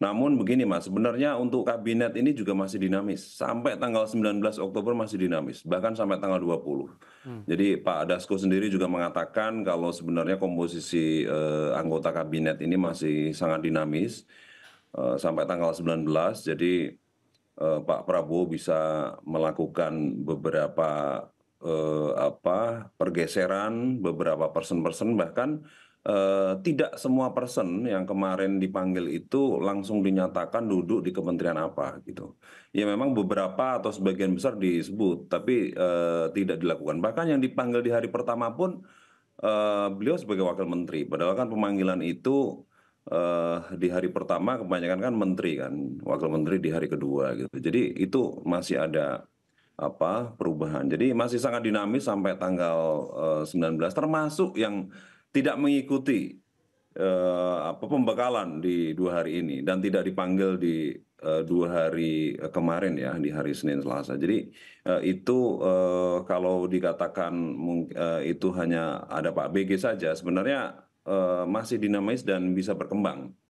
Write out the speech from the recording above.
namun begini mas sebenarnya untuk kabinet ini juga masih dinamis sampai tanggal 19 Oktober masih dinamis bahkan sampai tanggal 20 hmm. jadi Pak Dasko sendiri juga mengatakan kalau sebenarnya komposisi eh, anggota kabinet ini masih sangat dinamis eh, sampai tanggal 19 jadi eh, Pak Prabowo bisa melakukan beberapa eh, apa pergeseran beberapa persen-persen bahkan Eh, tidak semua person yang kemarin dipanggil itu langsung dinyatakan duduk di kementerian apa gitu. Ya memang beberapa atau sebagian besar disebut, tapi uh, tidak dilakukan. Bahkan yang dipanggil di hari pertama pun uh, beliau sebagai wakil menteri. Padahal kan pemanggilan itu uh, di hari pertama kebanyakan kan menteri kan, wakil menteri di hari kedua gitu. Jadi itu masih ada apa perubahan. Jadi masih sangat dinamis sampai tanggal uh, 19 termasuk yang tidak mengikuti eh, pembekalan di dua hari ini dan tidak dipanggil di eh, dua hari kemarin ya di hari Senin Selasa. Jadi eh, itu kalau dikatakan itu hanya ada Pak BG saja sebenarnya masih dinamis dan bisa berkembang